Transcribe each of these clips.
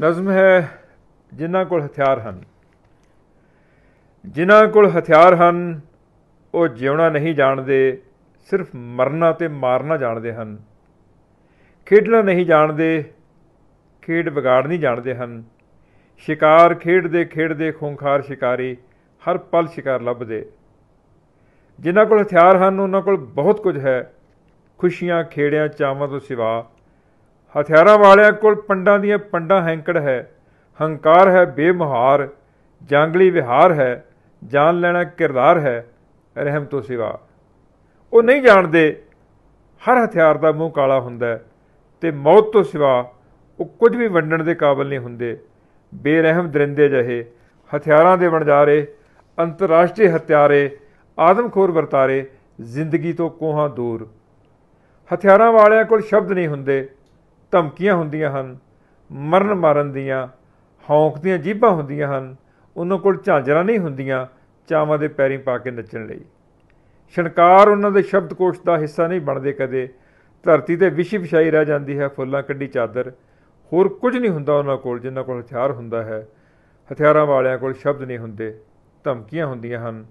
ਨਜ਼ਮ ਹੈ ਜਿਨ੍ਹਾਂ ਕੋਲ ਹਥਿਆਰ ਹਨ ਜਿਨ੍ਹਾਂ ਕੋਲ ਹਥਿਆਰ ਹਨ ਉਹ ਜਿਉਣਾ ਨਹੀਂ ਜਾਣਦੇ ਸਿਰਫ ਮਰਨਾ ਤੇ ਮਾਰਨਾ ਜਾਣਦੇ ਹਨ ਖੇਡਣਾ ਨਹੀਂ ਜਾਣਦੇ ਖੇਡ ਵਿਗਾੜ ਨਹੀਂ ਜਾਣਦੇ ਹਨ ਸ਼ਿਕਾਰ ਖੇਡਦੇ ਖੇਡਦੇ ਖੁੰਖਾਰ ਸ਼ਿਕਾਰੀ ਹਰ ਪਲ ਸ਼ਿਕਾਰ ਲੱਭਦੇ ਜਿਨ੍ਹਾਂ ਕੋਲ ਹਥਿਆਰ ਹਨ ਉਹਨਾਂ ਕੋਲ ਬਹੁਤ ਕੁਝ ਹੈ ਖੁਸ਼ੀਆਂ ਖੇੜਿਆਂ ਚਾਵਾਂ ਤੋਂ ਸਿਵਾ ਹਥਿਆਰਾਂ ਵਾਲਿਆਂ ਕੋਲ ਪੰਡਾਂ ਦੀਆਂ ਪੰਡਾਂ ਹੈਂਕੜ ਹੈ ਹੰਕਾਰ ਹੈ ਬੇਮਹਾਰ ਜੰਗਲੀ ਵਿਹਾਰ ਹੈ ਜਾਨ ਲੈਣਾ ਕਿਰਦਾਰ ਹੈ ਰਹਿਮ ਤੋਂ ਸਿਵਾ ਉਹ ਨਹੀਂ ਜਾਣਦੇ ਹਰ ਹਥਿਆਰ ਦਾ ਮੂੰਹ ਕਾਲਾ ਹੁੰਦਾ ਹੈ ਤੇ ਮੌਤ ਤੋਂ ਸਿਵਾ ਉਹ ਕੁਝ ਵੀ ਵੰਡਣ ਦੇ ਕਾਬਿਲ ਨਹੀਂ ਹੁੰਦੇ ਬੇਰਹਿਮ ਦਰਿੰਦੇ ਜਹੇ ਹਥਿਆਰਾਂ ਦੇ ਵਣਜਾਰੇ ਅੰਤਰਰਾਸ਼ਟਰੀ ਹਥਿਆਰੇ ਆਦਮਖੋਰ ਵਰਤਾਰੇ ਜ਼ਿੰਦਗੀ ਤੋਂ ਕੋਹਾਂ ਦੂਰ ਹਥਿਆਰਾਂ ਵਾਲਿਆਂ ਕੋਲ ਸ਼ਬਦ ਨਹੀਂ ਹੁੰਦੇ ਧਮਕੀਆਂ ਹੁੰਦੀਆਂ ਹਨ ਮਰਨ ਮਾਰਨ ਦੀਆਂ ਹੌਂਕਦੀਆਂ ਜੀਭਾਂ ਹੁੰਦੀਆਂ ਹਨ ਉਹਨਾਂ ਕੋਲ ਝਾਂਜਰਾਂ ਨਹੀਂ ਹੁੰਦੀਆਂ ਚਾਵਾਂ ਦੇ ਪੈਰੀਂ ਪਾ ਕੇ ਨੱਚਣ ਲਈ ਛਣਕਾਰ ਉਹਨਾਂ ਦੇ ਸ਼ਬਦਕੋਸ਼ ਦਾ ਹਿੱਸਾ ਨਹੀਂ ਬਣਦੇ ਕਦੇ ਧਰਤੀ ਤੇ ਵਿਸ਼ੀ ਵਿਸ਼ਾਈ ਰਹਿ ਜਾਂਦੀ ਹੈ ਫੁੱਲਾਂ ਕੱਢੀ ਚਾਦਰ ਹੋਰ ਕੁਝ ਨਹੀਂ ਹੁੰਦਾ ਉਹਨਾਂ ਕੋਲ ਜਿੰਨਾਂ ਕੋਲ ਹਥਿਆਰ ਹੁੰਦਾ ਹੈ ਹਥਿਆਰਾਂ ਵਾਲਿਆਂ ਕੋਲ ਸ਼ਬਦ ਨਹੀਂ ਹੁੰਦੇ ਧਮਕੀਆਂ ਹੁੰਦੀਆਂ ਹਨ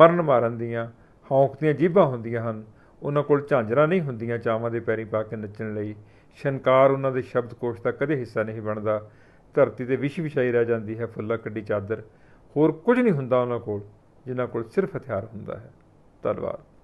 ਮਰਨ ਮਾਰਨ ਦੀਆਂ ਹੌਂਕਦੀਆਂ ਜੀਭਾਂ ਹੁੰਦੀਆਂ ਹਨ ਉਹਨਾਂ ਕੋਲ ਝਾਂਜਰਾ ਨਹੀਂ ਹੁੰਦੀਆਂ ਚਾਵਾਂ ਦੇ ਪੈਰੀ ਪਾ ਕੇ ਨੱਚਣ ਲਈ ਸ਼ਨਕਾਰ ਉਹਨਾਂ ਦੇ ਸ਼ਬਦ ਕੋਸ਼ ਦਾ ਕਦੇ ਹਿੱਸਾ ਨਹੀਂ ਬਣਦਾ ਧਰਤੀ ਤੇ ਵਿਸ਼ ਵਿਛਾਈ ਰਹਿ ਜਾਂਦੀ ਹੈ ਫੁੱਲਾ ਕੱਡੀ ਚਾਦਰ ਹੋਰ ਕੁਝ ਨਹੀਂ ਹੁੰਦਾ ਉਹਨਾਂ ਕੋਲ ਜਿਨ੍ਹਾਂ ਕੋਲ ਸਿਰਫ ਹਥਿਆਰ ਹੁੰਦਾ ਹੈ ਧੰਨਵਾਦ